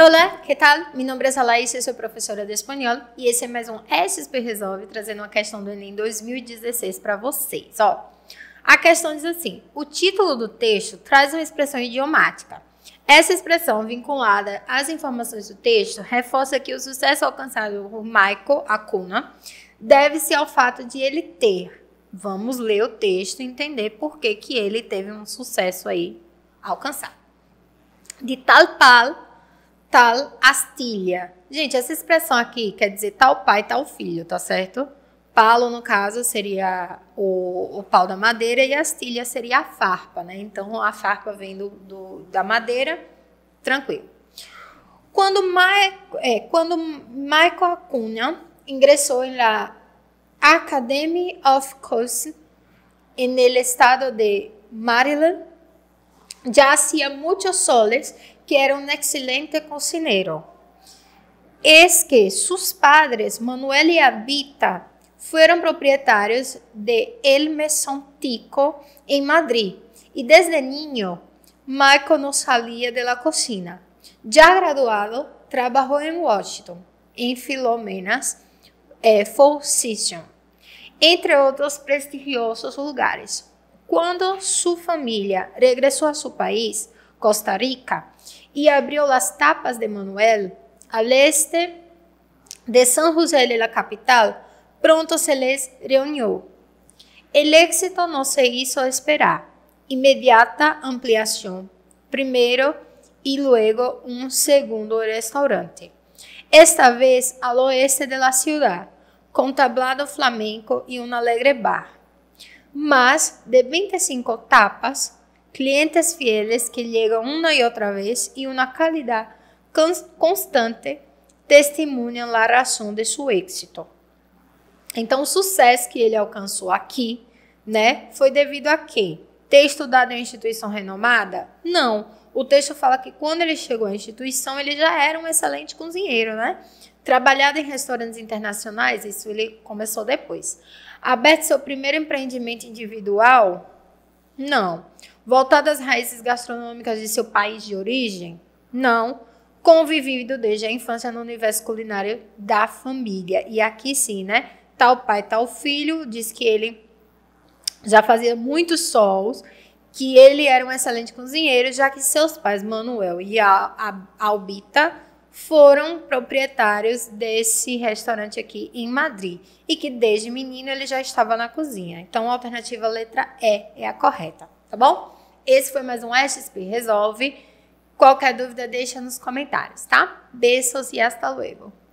Olá, que tal? Meu nome é Alaís, eu sou professora de espanhol e esse é mais um SSP Resolve, trazendo uma questão do Enem 2016 para vocês. Ó, a questão diz assim: o título do texto traz uma expressão idiomática. Essa expressão, vinculada às informações do texto, reforça que o sucesso alcançado por Michael Acuna deve-se ao fato de ele ter Vamos ler o texto e entender por que, que ele teve um sucesso aí alcançar. De tal pal, tal astilha. Gente, essa expressão aqui quer dizer tal pai, tal filho, tá certo? Palo, no caso, seria o, o pau da madeira e astilha seria a farpa, né? Então, a farpa vem do, do da madeira, tranquilo. Quando, Ma, é, quando Michael Cunha ingressou em Academy of Coast, en el estado de Maryland, ya hacía muchos soles que era un excelente cocinero. Es que sus padres, Manuel y Avita, fueron propietarios de El Tico en Madrid y desde niño Michael no salía de la cocina. Ya graduado, trabajó en Washington, en Filomenas, é, session entre outros prestigiosos lugares. Quando sua família regressou a seu país, Costa Rica, e abriu as tapas de Manuel, a leste de San José de la capital, pronto se les reuniu. O éxito não se hizo esperar. Imediata ampliação, primeiro, e luego um segundo restaurante. Esta vez ao oeste de la ciudad, com tablado flamenco e um alegre bar. mas de 25 tapas, clientes fieles que chegam uma e outra vez e uma calidad constante testemunham a razão de seu êxito. Então, o sucesso que ele alcançou aqui, né, foi devido a quê? Ter estudado em instituição renomada? Não. O texto fala que quando ele chegou à instituição, ele já era um excelente cozinheiro, né? Trabalhado em restaurantes internacionais, isso ele começou depois. Aberto seu primeiro empreendimento individual? Não. Voltado às raízes gastronômicas de seu país de origem? Não. Convivido desde a infância no universo culinário da família. E aqui sim, né? Tal pai, tal filho, diz que ele já fazia muitos sols que ele era um excelente cozinheiro, já que seus pais, Manuel e a, a Albita, foram proprietários desse restaurante aqui em Madrid e que desde menino ele já estava na cozinha. Então a alternativa letra E é a correta, tá bom? Esse foi mais um SP Resolve. Qualquer dúvida deixa nos comentários, tá? Beijos e hasta luego.